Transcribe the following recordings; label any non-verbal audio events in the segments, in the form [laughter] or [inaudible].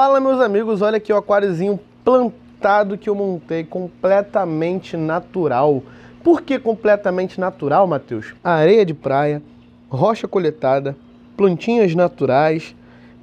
Fala meus amigos, olha aqui o aquáriozinho plantado que eu montei, completamente natural. Por que completamente natural, Matheus? Areia de praia, rocha coletada, plantinhas naturais.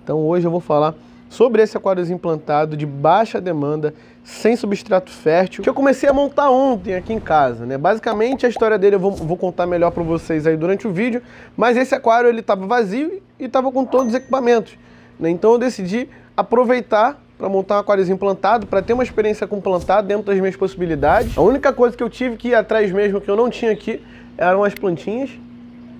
Então hoje eu vou falar sobre esse aquáriozinho plantado de baixa demanda, sem substrato fértil, que eu comecei a montar ontem aqui em casa, né? Basicamente a história dele eu vou, vou contar melhor para vocês aí durante o vídeo, mas esse aquário ele estava vazio e estava com todos os equipamentos. Né? Então eu decidi aproveitar para montar um aquáriozinho plantado, para ter uma experiência com plantado dentro das minhas possibilidades. A única coisa que eu tive que ir atrás mesmo, que eu não tinha aqui, eram as plantinhas.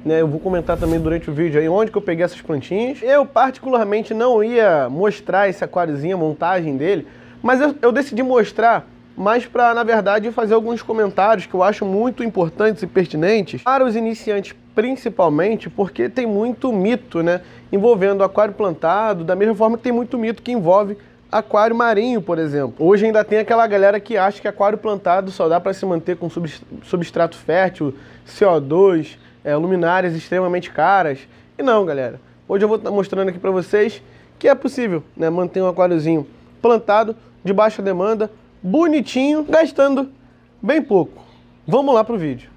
Né, eu vou comentar também durante o vídeo aí onde que eu peguei essas plantinhas. Eu particularmente não ia mostrar esse aquáriozinho, a montagem dele, mas eu, eu decidi mostrar mas para, na verdade, fazer alguns comentários que eu acho muito importantes e pertinentes para os iniciantes principalmente porque tem muito mito né, envolvendo aquário plantado, da mesma forma que tem muito mito que envolve aquário marinho, por exemplo. Hoje ainda tem aquela galera que acha que aquário plantado só dá para se manter com substrato fértil, CO2, é, luminárias extremamente caras. E não, galera. Hoje eu vou estar tá mostrando aqui para vocês que é possível né, manter um aquáriozinho plantado, de baixa demanda, bonitinho, gastando bem pouco. Vamos lá para o vídeo.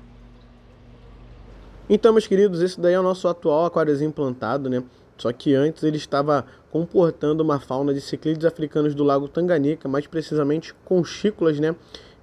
Então, meus queridos, esse daí é o nosso atual aquáriozinho plantado, né? Só que antes ele estava comportando uma fauna de ciclides africanos do lago Tanganica, mais precisamente conchículas, né?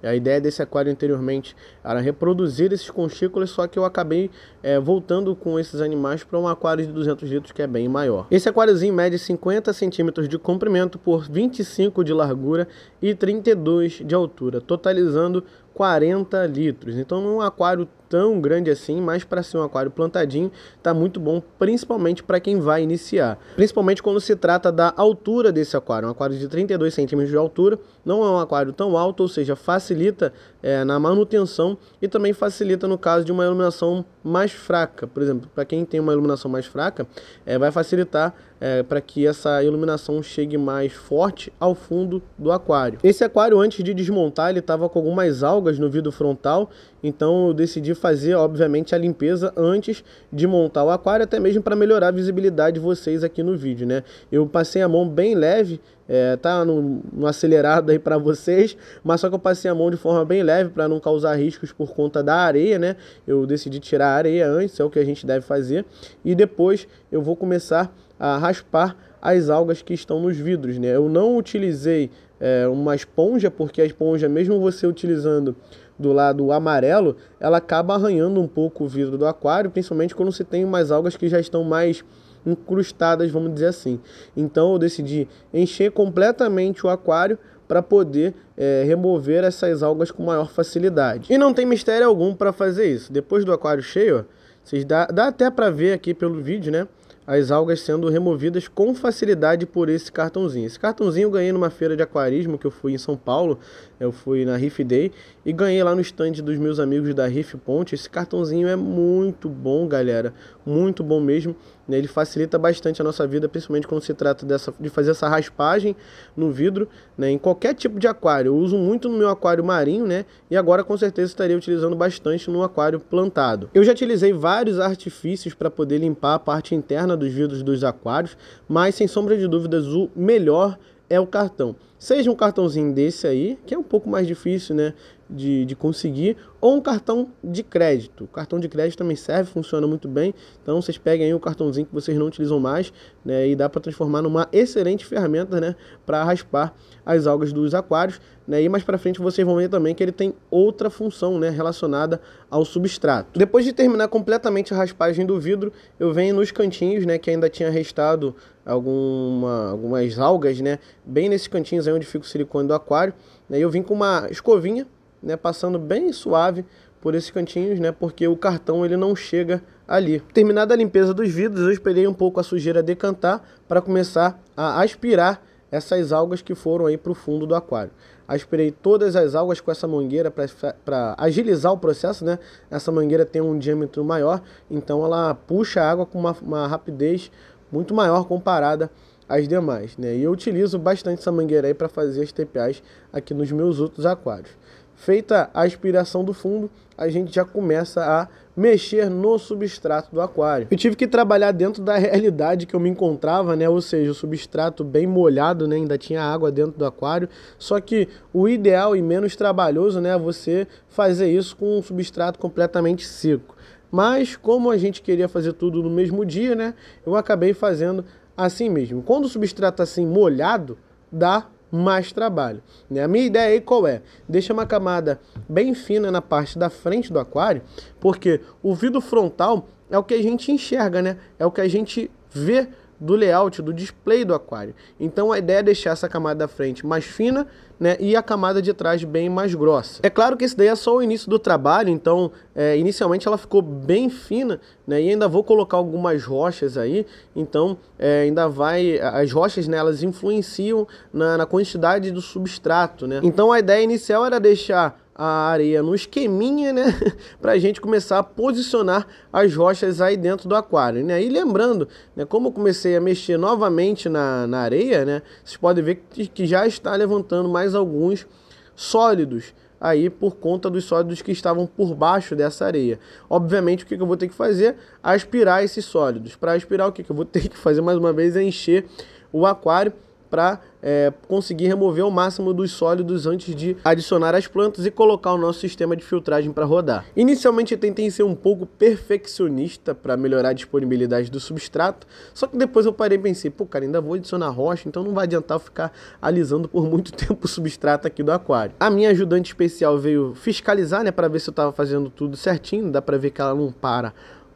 A ideia desse aquário anteriormente era reproduzir esses conchículas, só que eu acabei é, voltando com esses animais para um aquário de 200 litros que é bem maior. Esse aquáriozinho mede 50 centímetros de comprimento por 25 de largura e 32 de altura, totalizando 40 litros. Então, um aquário tão grande assim, mas para ser um aquário plantadinho está muito bom, principalmente para quem vai iniciar. Principalmente quando se trata da altura desse aquário, um aquário de 32 centímetros de altura, não é um aquário tão alto, ou seja, facilita é, na manutenção e também facilita no caso de uma iluminação mais fraca. Por exemplo, para quem tem uma iluminação mais fraca, é, vai facilitar é, para que essa iluminação chegue mais forte ao fundo do aquário. Esse aquário, antes de desmontar, ele estava com algumas algas no vidro frontal então eu decidi fazer, obviamente, a limpeza antes de montar o aquário, até mesmo para melhorar a visibilidade de vocês aqui no vídeo, né? Eu passei a mão bem leve, é, tá no, no acelerado aí para vocês, mas só que eu passei a mão de forma bem leve para não causar riscos por conta da areia, né? Eu decidi tirar a areia antes, é o que a gente deve fazer, e depois eu vou começar a raspar as algas que estão nos vidros, né? Eu não utilizei é, uma esponja, porque a esponja, mesmo você utilizando do lado amarelo, ela acaba arranhando um pouco o vidro do aquário, principalmente quando você tem umas algas que já estão mais incrustadas, vamos dizer assim. Então eu decidi encher completamente o aquário para poder é, remover essas algas com maior facilidade. E não tem mistério algum para fazer isso. Depois do aquário cheio, vocês dá, dá até para ver aqui pelo vídeo, né? As algas sendo removidas com facilidade por esse cartãozinho. Esse cartãozinho eu ganhei numa feira de aquarismo que eu fui em São Paulo. Eu fui na Reef Day e ganhei lá no stand dos meus amigos da Riff Ponte. Esse cartãozinho é muito bom, galera, muito bom mesmo. Né? Ele facilita bastante a nossa vida, principalmente quando se trata dessa, de fazer essa raspagem no vidro, né? em qualquer tipo de aquário. Eu uso muito no meu aquário marinho, né? E agora com certeza estaria utilizando bastante no aquário plantado. Eu já utilizei vários artifícios para poder limpar a parte interna dos vidros dos aquários, mas sem sombra de dúvidas o melhor é o cartão. Seja um cartãozinho desse aí, que é um pouco mais difícil, né, de, de conseguir, ou um cartão de crédito. O cartão de crédito também serve, funciona muito bem. Então vocês peguem aí o cartãozinho que vocês não utilizam mais, né, e dá para transformar numa excelente ferramenta, né, para raspar as algas dos aquários, né? E mais para frente vocês vão ver também que ele tem outra função, né, relacionada ao substrato. Depois de terminar completamente a raspagem do vidro, eu venho nos cantinhos, né, que ainda tinha restado alguma, algumas algas, né, bem nesses cantinhos aí onde fica o silicone do aquário, né? Eu vim com uma escovinha né, passando bem suave por esses cantinhos, né, porque o cartão ele não chega ali. Terminada a limpeza dos vidros, eu esperei um pouco a sujeira decantar para começar a aspirar essas algas que foram aí para o fundo do aquário. Aspirei todas as algas com essa mangueira para agilizar o processo, né? Essa mangueira tem um diâmetro maior, então ela puxa a água com uma, uma rapidez muito maior comparada às demais, né? E eu utilizo bastante essa mangueira aí para fazer as TPAs aqui nos meus outros aquários. Feita a aspiração do fundo, a gente já começa a mexer no substrato do aquário. Eu tive que trabalhar dentro da [laughs] realidade que eu me encontrava, né? Ou seja, o substrato bem molhado, né? Ainda tinha água dentro do aquário. Só que o ideal e menos trabalhoso, né? É você fazer isso com um substrato completamente seco. Mas como a gente queria fazer tudo no mesmo dia, né? Eu acabei fazendo assim mesmo. Quando o substrato tá assim molhado, dá mais trabalho. Né? A minha ideia aí qual é? Deixa uma camada bem fina na parte da frente do aquário, porque o vidro frontal é o que a gente enxerga, né? É o que a gente vê do layout, do display do aquário. Então a ideia é deixar essa camada da frente mais fina né, e a camada de trás bem mais grossa. É claro que esse daí é só o início do trabalho, então é, inicialmente ela ficou bem fina né, e ainda vou colocar algumas rochas aí, então é, ainda vai... As rochas né, elas influenciam na, na quantidade do substrato. Né? Então a ideia inicial era deixar a areia no esqueminha, né? [laughs] para a gente começar a posicionar as rochas aí dentro do aquário, né? E lembrando, né, como eu comecei a mexer novamente na, na areia, né? Vocês podem ver que, que já está levantando mais alguns sólidos aí por conta dos sólidos que estavam por baixo dessa areia. Obviamente, o que eu vou ter que fazer? Aspirar esses sólidos. Para aspirar, o que eu vou [laughs] ter que fazer mais uma vez é encher o aquário para é, conseguir remover o máximo dos sólidos antes de adicionar as plantas e colocar o nosso sistema de filtragem para rodar. Inicialmente eu tentei ser um pouco perfeccionista para melhorar a disponibilidade do substrato, só que depois eu parei e pensei, pô cara, ainda vou adicionar rocha, então não vai adiantar ficar alisando por muito [laughs] tempo o substrato aqui do aquário. A minha ajudante especial veio fiscalizar, né, para ver se eu estava fazendo tudo certinho, dá para ver que ela não para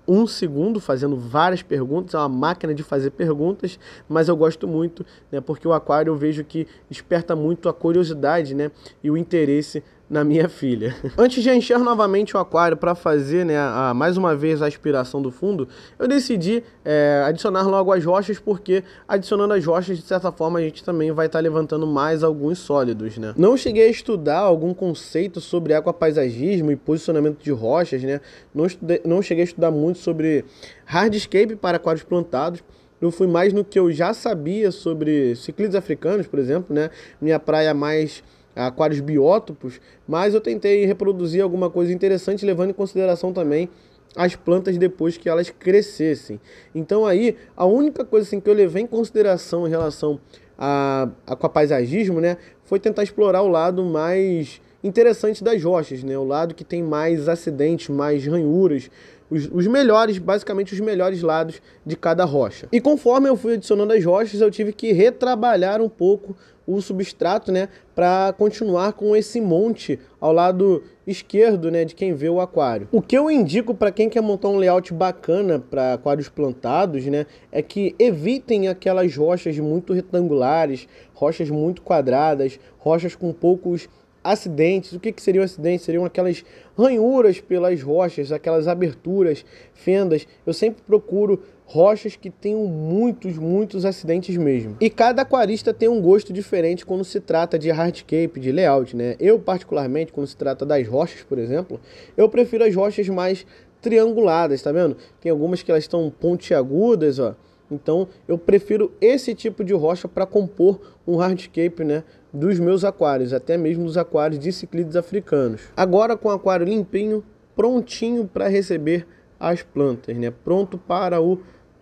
um segundo fazendo várias perguntas, é uma máquina de fazer perguntas, mas eu gosto muito, né, porque o aquário eu vejo que desperta muito a curiosidade né, e o interesse na minha filha. [laughs] Antes de encher novamente o aquário para fazer né, a, mais uma vez a aspiração do fundo, eu decidi é, adicionar logo as rochas, porque adicionando as rochas, de certa forma, a gente também vai estar tá levantando mais alguns sólidos. Né? Não cheguei a estudar algum conceito sobre aquapaisagismo e posicionamento de rochas, né? não, estudei, não cheguei a estudar muito sobre hardscape para aquários plantados, eu fui mais no que eu já sabia sobre ciclides africanos, por exemplo, né? Minha praia mais aquários biótopos, mas eu tentei reproduzir alguma coisa interessante, levando em consideração também as plantas depois que elas crescessem. Então aí, a única coisa assim, que eu levei em consideração em relação a, a, a paisagismo, né, foi tentar explorar o lado mais interessante das rochas, né, o lado que tem mais acidentes, mais ranhuras, os, os, melhores, basicamente os melhores lados de cada rocha. E conforme eu fui adicionando as rochas, eu tive que retrabalhar um pouco o substrato, né, para continuar com esse monte ao lado esquerdo, né, de quem vê o aquário. O que eu indico para quem quer montar um layout bacana para aquários plantados, né, é que evitem aquelas rochas muito retangulares, rochas muito quadradas, rochas com poucos acidentes. O que, que seriam acidentes? Seriam aquelas ranhuras pelas rochas, aquelas aberturas, fendas. Eu sempre procuro rochas que tenham muitos, muitos acidentes mesmo. E cada aquarista tem um gosto diferente quando se trata de hardscape, de layout, né? Eu, particularmente, quando se trata das rochas, por exemplo, eu prefiro as rochas mais trianguladas, tá vendo? Tem algumas que elas estão pontiagudas, ó então eu prefiro esse tipo de rocha para compor um hardscape né, dos meus aquários, até mesmo dos aquários de ciclides africanos. Agora com o aquário limpinho, prontinho para receber as plantas, né, pronto para o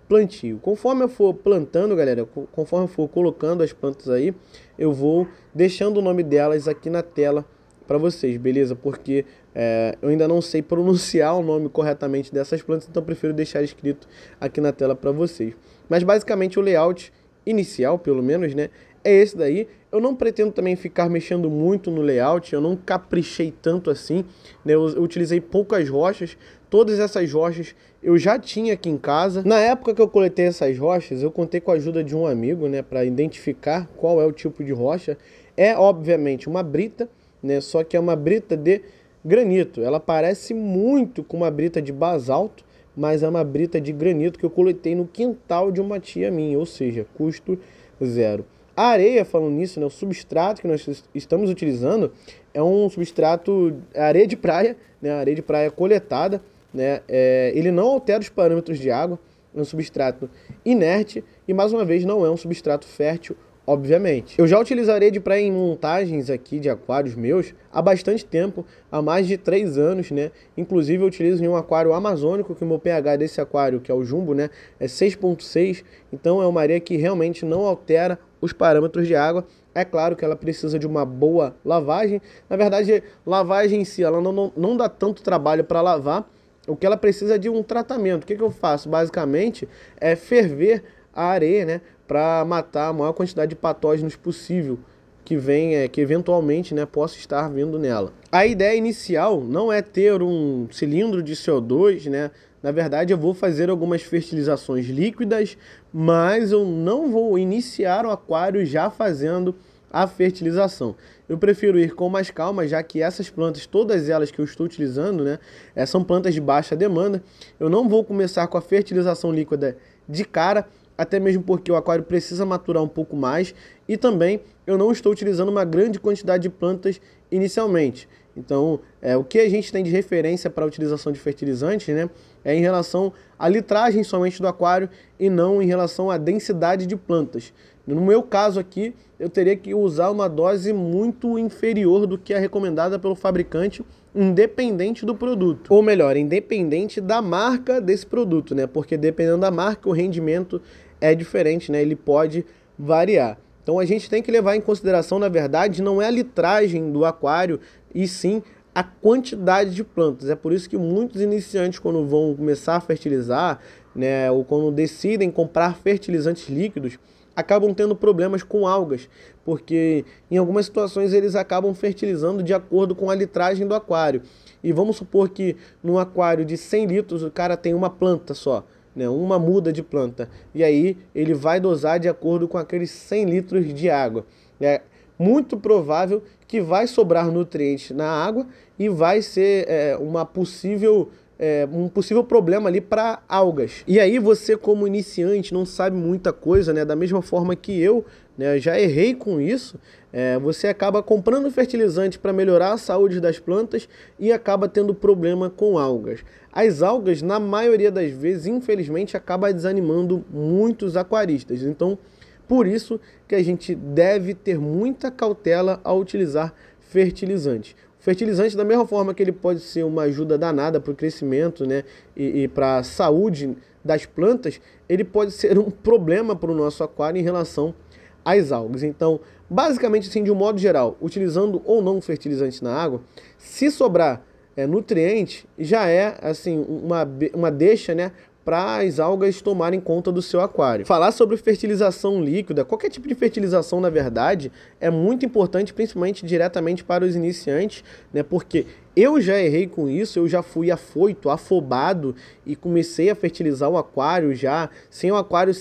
plantio. Conforme eu for plantando, galera, conforme eu for colocando as plantas aí, eu vou deixando o nome delas aqui na tela para vocês, beleza? Porque é, eu ainda não sei [laughs] pronunciar o nome corretamente dessas plantas, então prefiro deixar escrito aqui na tela para vocês. Mas basicamente o layout inicial, pelo menos, né, é esse daí. Eu não pretendo também ficar mexendo muito no layout, eu não caprichei tanto assim, né? eu, eu utilizei poucas rochas, Todas essas rochas eu já tinha aqui em casa. Na época que eu coletei essas rochas, eu contei com a ajuda de um amigo, né, para identificar qual é o tipo de rocha. É obviamente uma brita, né? Só que é uma brita de granito. Ela parece muito com uma brita de basalto, mas é uma brita de granito que eu coletei no quintal de uma tia minha, ou seja, custo zero. A areia, falando nisso, né, o substrato que nós estamos utilizando é um substrato é areia de praia, né, areia de praia coletada, né, é, ele não altera os parâmetros de água, é um substrato inerte e, mais uma vez, não é um substrato fértil obviamente. Eu já utilizarei de pré em montagens aqui de aquários meus há bastante tempo, há mais de três anos, né? Inclusive eu utilizo em um aquário amazônico, que o meu pH desse aquário, que é o jumbo, né, é 6.6, então é uma areia que realmente não altera os parâmetros de água. É claro que ela precisa de uma boa lavagem. Na verdade, lavagem em si, ela não, não, não dá tanto trabalho para lavar. O que ela precisa é de um tratamento. O que, que eu faço? Basicamente, é ferver a areia, né? para matar a maior quantidade de patógenos possível que vem, é, que eventualmente né, possa estar vindo nela. A ideia inicial não é ter um cilindro de CO2, né? Na verdade, eu vou fazer algumas fertilizações líquidas, mas eu não vou iniciar o aquário já fazendo a fertilização. Eu prefiro ir com mais calma, já que essas plantas, todas elas que eu estou utilizando, né, eh, são plantas de baixa demanda. Eu não vou começar com a fertilização líquida de cara, até mesmo porque o aquário precisa maturar um pouco mais e também eu não estou utilizando uma grande quantidade de plantas inicialmente. Então, é, o que a gente tem de referência para a utilização de fertilizantes né, é em relação à litragem somente do aquário e não em relação à densidade de plantas. No meu caso aqui, eu teria que usar uma dose muito inferior do que a é recomendada pelo fabricante, independente do produto. Ou melhor, independente da marca desse produto, né? Porque dependendo da marca, o rendimento é diferente, né? Ele pode variar. Então a gente tem que levar em consideração, na verdade, não é a litragem do aquário, e sim a quantidade de plantas. É por isso que muitos iniciantes, quando vão começar a fertilizar, né, ou quando decidem comprar fertilizantes líquidos, acabam tendo problemas com algas, porque em algumas situações eles acabam fertilizando de acordo com a litragem do aquário. E vamos supor que num aquário de 100 litros o cara tem uma planta só né, uma muda de planta. E aí ele vai dosar de acordo com aqueles 100 litros de água. É muito provável que vai sobrar nutrientes na água e vai ser é, uma possível é, um possível problema ali para algas. E aí você como iniciante não sabe muita coisa, né? Da mesma forma que eu né, eu já errei com isso, é, você acaba comprando fertilizante para melhorar a saúde das plantas e acaba tendo problema com algas. As algas, na maioria das vezes, infelizmente, acaba desanimando muitos aquaristas. Então, por isso que a gente deve ter muita cautela ao utilizar fertilizante. O fertilizante, da mesma forma que ele pode ser uma ajuda danada para o crescimento né, e, e para a saúde das plantas, ele pode ser um problema para o nosso aquário em relação a as algas. Então, basicamente assim, de um modo geral, utilizando ou não fertilizante na água, se sobrar é, nutriente, já é assim uma, uma deixa, né, para as algas tomarem conta do seu aquário. Falar sobre fertilização líquida, qualquer tipo de fertilização, na verdade, é muito importante, principalmente diretamente para os iniciantes, né? Porque eu já errei com isso, eu já fui afoito, afobado e comecei a fertilizar o aquário já, sem o aquário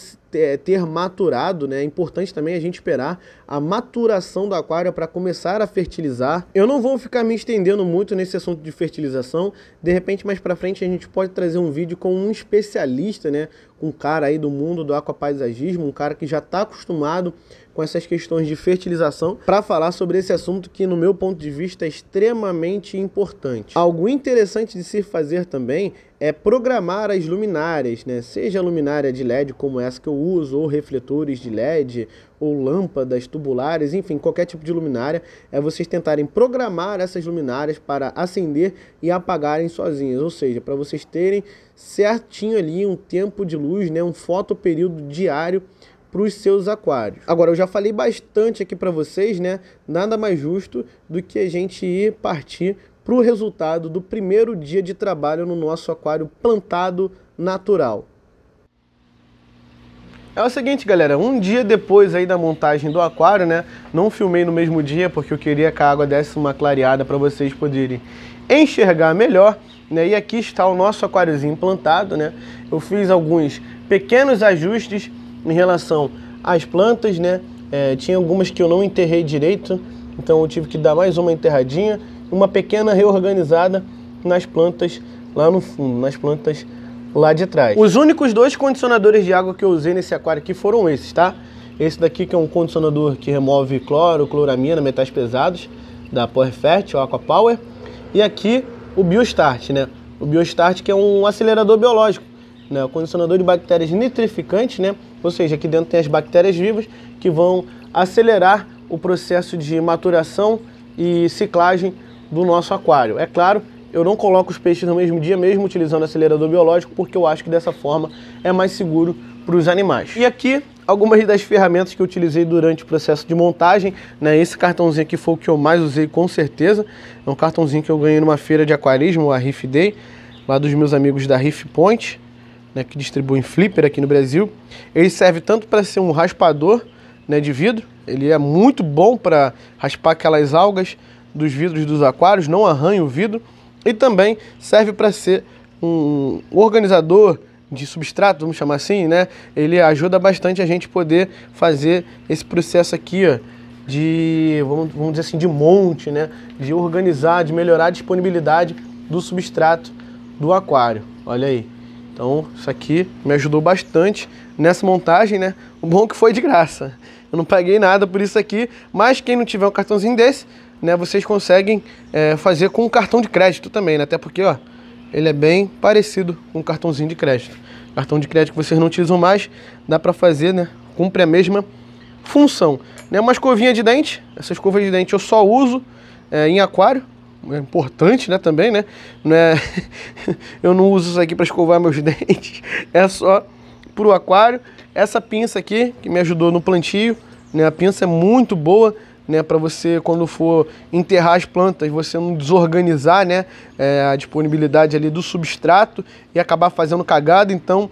ter maturado, né? É importante também a gente esperar a maturação do aquário para começar a fertilizar. Eu não vou ficar me estendendo muito nesse assunto de fertilização. De repente, mais para frente a gente pode trazer um vídeo com um especialista, né? Um cara aí do mundo do aquapaisagismo, um cara que já está acostumado com essas questões de fertilização para falar sobre esse assunto que, no meu ponto de vista, é extremamente importante. Algo interessante de se fazer também é programar as luminárias, né? Seja luminária de LED como essa que eu uso, ou refletores de LED, ou lâmpadas tubulares, enfim, qualquer tipo de luminária, é vocês tentarem programar essas luminárias para acender e apagarem sozinhas, ou seja, para vocês terem certinho ali um tempo de luz, né, um fotoperíodo diário para os seus aquários. Agora, eu já falei bastante aqui para vocês, né? Nada mais justo do que a gente ir partir para o resultado do primeiro dia de trabalho no nosso aquário plantado natural. É o seguinte, galera, um dia depois aí da montagem do aquário, né? Não filmei no mesmo dia porque eu queria que a água desse uma clareada para vocês poderem enxergar melhor, né? E aqui está o nosso aquáriozinho plantado, né? Eu fiz alguns pequenos ajustes em relação às plantas, né? É, tinha algumas que eu não enterrei direito, então eu tive que dar mais uma enterradinha, uma pequena reorganizada nas plantas lá no fundo, nas plantas lá de trás. Os únicos dois condicionadores de água que eu usei nesse aquário aqui foram esses, tá? Esse daqui que é um condicionador que remove cloro, cloramina, metais pesados da Perfect, o Aqua Power. E aqui o Biostart, né? O Biostart que é um acelerador biológico, né? O condicionador de bactérias nitrificantes, né? Ou seja, aqui dentro tem as bactérias vivas que vão acelerar o processo de maturação e ciclagem do nosso aquário. É claro, eu não coloco os peixes no mesmo dia, mesmo utilizando acelerador biológico, porque eu acho que dessa forma é mais seguro para os animais. E aqui algumas das ferramentas que eu utilizei durante o processo de montagem. Né? Esse cartãozinho aqui foi o que eu mais usei com certeza. É um cartãozinho que eu ganhei numa feira de aquarismo, a Reef Day, lá dos meus amigos da Reef Point né, que distribuem flipper aqui no Brasil. Ele serve tanto para ser um raspador né, de vidro, ele é muito bom para raspar aquelas algas dos vidros dos aquários, não arranha o vidro, e também serve para ser um organizador de substrato, vamos chamar assim, né? Ele ajuda bastante a gente poder fazer esse processo aqui, ó, de, vamos, vamos dizer assim, de monte, né? De organizar, de melhorar a disponibilidade do substrato do aquário. Olha aí. Então isso aqui me ajudou bastante nessa montagem, né? O bom é que foi de graça. Eu não paguei nada por isso aqui, mas quem não tiver um cartãozinho desse, né? Vocês conseguem é, fazer com um cartão de crédito também, né? Até porque, ó, ele é bem parecido com um cartãozinho de crédito. Cartão de crédito que vocês não utilizam mais, dá para fazer, né? Cumpre a mesma função. Né? Uma escovinha de dente, essa escova de dente eu só uso é, em aquário, é importante, né, também, né? Não é, [laughs] eu não uso isso aqui para escovar meus [laughs] dentes, é só para o aquário. Essa pinça aqui, que me ajudou no plantio, né, a pinça é muito boa, né, para você quando for enterrar as plantas, você não desorganizar, né, é, a disponibilidade ali do substrato e acabar fazendo cagada, então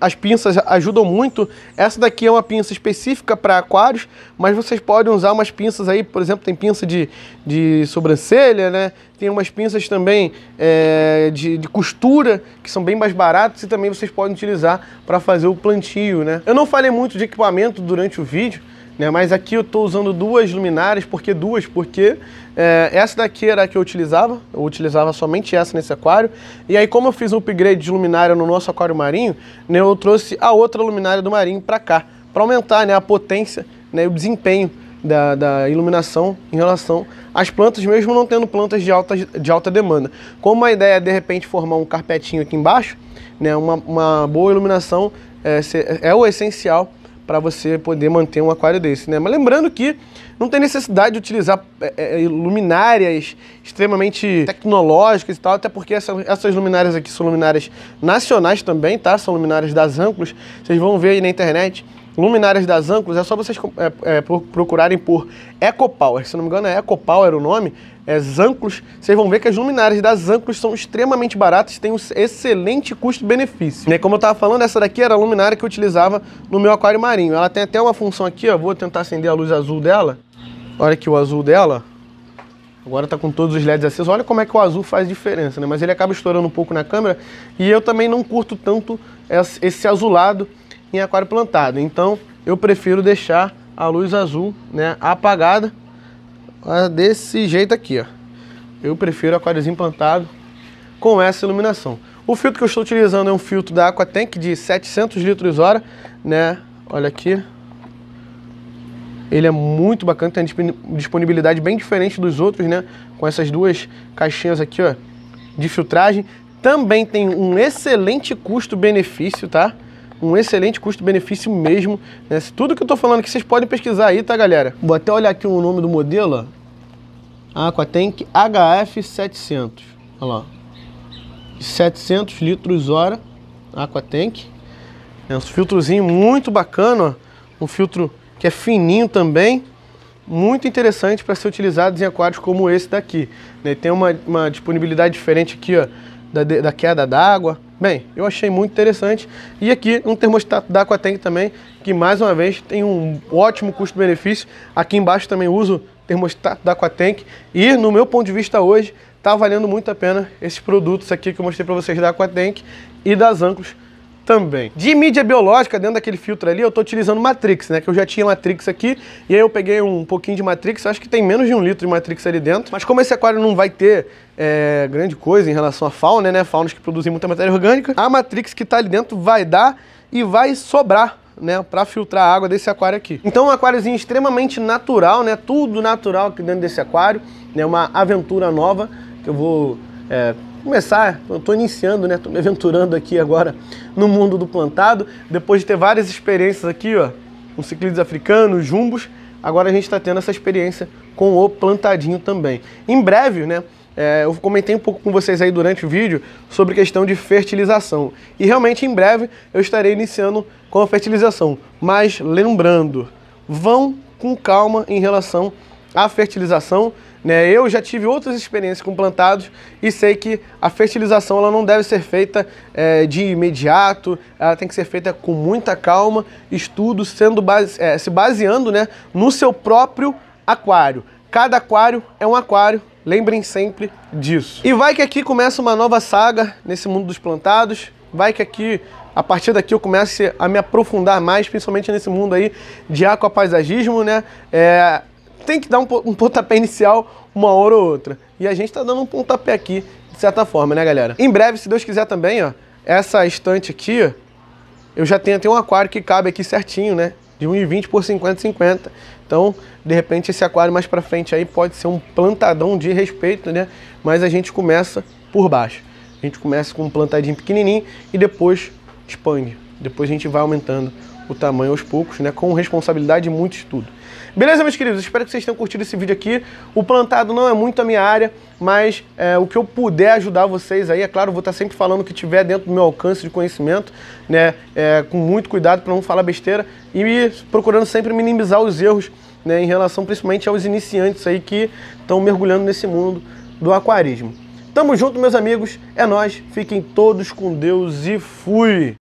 as pinças ajudam muito. Essa daqui é uma pinça específica para aquários, mas vocês podem usar umas pinças aí, por exemplo, tem pinça de, de sobrancelha, né? Tem umas pinças também é, de, de costura, que são bem mais baratas e também vocês podem utilizar para fazer o plantio, né? Eu não falei muito de equipamento durante o vídeo, né? Mas aqui eu estou usando duas luminárias, porque duas? Porque é, essa daqui era a que eu utilizava, eu utilizava somente essa nesse aquário. E aí como eu fiz um upgrade de luminária no nosso aquário marinho, né, eu trouxe a outra luminária do marinho para cá, para aumentar né, a potência né, e o desempenho da, da, iluminação em relação às plantas, mesmo não tendo plantas de alta, de alta demanda. Como a ideia é de repente formar um carpetinho aqui embaixo, né, uma, uma boa iluminação é, é o essencial para você poder manter um aquário desse, né? Mas lembrando que não tem necessidade de utilizar é, é, é, luminárias extremamente tecnológicas e tal, até porque essa, essas luminárias aqui são luminárias nacionais também, tá? São luminárias das Anclos. Vocês vão ver aí na internet Luminárias das Âncoras, é só vocês é, é, procurarem por Ecopower. Se não me engano, é Ecopower o nome, é Zanclos. Vocês vão ver que as luminárias das Anclos são extremamente baratas e têm um excelente custo-benefício. Como eu estava falando, essa daqui era a luminária que eu utilizava no meu aquário marinho. Ela tem até uma função aqui, ó. Vou tentar acender a luz azul dela. Olha aqui o azul dela. Agora está com todos os LEDs acesos. Olha como é que o azul faz diferença, né? Mas ele acaba estourando um pouco na câmera. E eu também não curto tanto esse azulado em aquário plantado. Então eu prefiro deixar a luz azul né, apagada ah, desse jeito aqui. Ó. Eu prefiro aquário plantado com essa iluminação. O filtro que eu estou utilizando é um filtro da Aquatank de 700 litros hora, né? Olha aqui. Ele é muito bacana, tem disponibilidade bem diferente dos outros, né? Com essas duas caixinhas aqui, ó, de filtragem. Também tem um excelente custo-benefício, tá? um excelente custo-benefício mesmo. Né? Tudo que eu estou falando que vocês podem pesquisar aí, tá, galera? Vou até olhar aqui o nome do modelo. Aqua Aquatank HF700. Olha lá. 700 litros hora. Aquatank. É um filtrozinho muito bacana, ó. Um filtro que é fininho também muito interessante para ser utilizado em aquários como esse daqui. Né? Tem uma, uma, disponibilidade diferente aqui ó, da, da queda d'água, Bem, eu achei muito interessante. E aqui um termostato da Aquatank também, que mais uma vez tem um ótimo custo-benefício. Aqui embaixo também uso termostato da Aquatank. E no meu ponto de vista hoje, está valendo muito a pena esses produtos aqui que eu mostrei para vocês da Aquatank e das Anclos também. De mídia biológica, dentro daquele filtro ali, eu estou utilizando Matrix, né? Que eu já tinha Matrix aqui, e aí eu peguei um pouquinho de Matrix, acho que tem menos de um litro de Matrix ali dentro. Mas como esse aquário não vai ter é, grande coisa em relação à fauna, né? Faunas que produzem muita matéria orgânica, a Matrix que está ali dentro vai dar e vai sobrar né, para filtrar a água desse aquário aqui. Então um aquáriozinho extremamente natural, né, tudo natural aqui dentro desse aquário, né, uma aventura nova que eu vou é, começar, eu estou iniciando, né? Estou me aventurando aqui agora no mundo do plantado. Depois de ter várias experiências aqui, ó, com ciclides africanos, jumbos, agora a gente está tendo essa experiência com o plantadinho também. Em breve, né? É, eu comentei um pouco com vocês aí durante o vídeo sobre questão de fertilização. E realmente em breve eu estarei iniciando com a fertilização. Mas lembrando, vão com calma em relação à fertilização né? Eu já tive outras experiências com plantados e sei que a fertilização ela não deve ser feita é, de imediato, ela tem que ser feita com muita calma, estudo, sendo base, é, se baseando né, no seu próprio aquário. Cada aquário é um aquário, lembrem sempre disso. E vai que aqui começa uma nova saga nesse mundo dos plantados, vai que aqui a partir daqui eu comece a me aprofundar mais, principalmente nesse mundo aí de aquapaisagismo, né? É, tem que dar um, um pontapé inicial uma hora ou outra. E a gente está dando um pontapé aqui, de certa forma, né, galera? Em breve, se Deus quiser também, ó, essa estante aqui, ó, eu já tenho até um aquário que cabe aqui certinho, né? De 1,20 por 50, 50. Então, de repente, esse aquário mais para frente aí pode ser um plantadão de respeito, né? Mas a gente começa por baixo. A gente começa com um plantadinho pequenininho e depois expande. Depois a gente vai aumentando o tamanho aos poucos, né? Com responsabilidade e muito estudo. Beleza, meus queridos? Espero que vocês tenham curtido esse vídeo aqui. O plantado não é muito a minha área, mas é, o que eu puder ajudar vocês aí, é claro, vou estar tá sempre falando o que tiver dentro do meu alcance de conhecimento, né? É, com muito cuidado para não falar besteira e procurando sempre minimizar os erros, né? Em relação principalmente aos iniciantes aí que estão mergulhando nesse mundo do aquarismo. Tamo junto, meus amigos. É nós. Fiquem todos com Deus e fui.